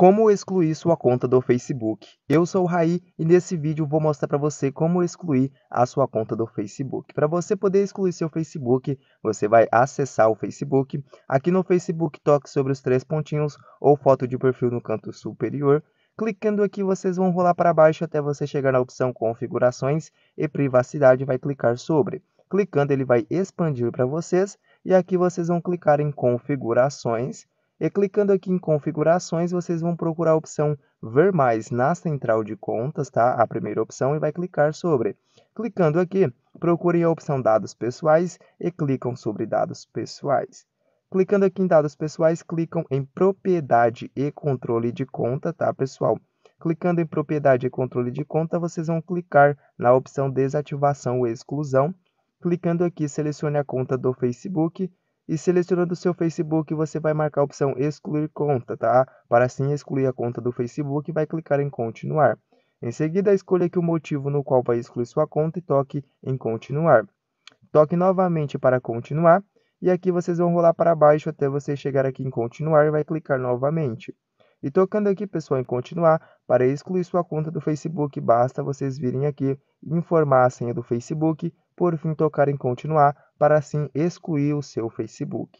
Como excluir sua conta do Facebook? Eu sou o Raí e nesse vídeo vou mostrar para você como excluir a sua conta do Facebook. Para você poder excluir seu Facebook, você vai acessar o Facebook. Aqui no Facebook, toque sobre os três pontinhos ou foto de perfil no canto superior. Clicando aqui, vocês vão rolar para baixo até você chegar na opção Configurações e Privacidade vai clicar sobre. Clicando, ele vai expandir para vocês e aqui vocês vão clicar em Configurações e clicando aqui em configurações, vocês vão procurar a opção ver mais na central de contas, tá? A primeira opção e vai clicar sobre. Clicando aqui, procurem a opção dados pessoais e clicam sobre dados pessoais. Clicando aqui em dados pessoais, clicam em propriedade e controle de conta, tá, pessoal? Clicando em propriedade e controle de conta, vocês vão clicar na opção desativação ou exclusão. Clicando aqui, selecione a conta do Facebook e selecionando seu Facebook, você vai marcar a opção excluir conta, tá? Para assim excluir a conta do Facebook, vai clicar em continuar. Em seguida, escolha aqui o motivo no qual vai excluir sua conta e toque em continuar. Toque novamente para continuar e aqui vocês vão rolar para baixo até você chegar aqui em continuar e vai clicar novamente. E tocando aqui, pessoal, em continuar, para excluir sua conta do Facebook, basta vocês virem aqui, informar a senha do Facebook por fim tocar em continuar para assim excluir o seu Facebook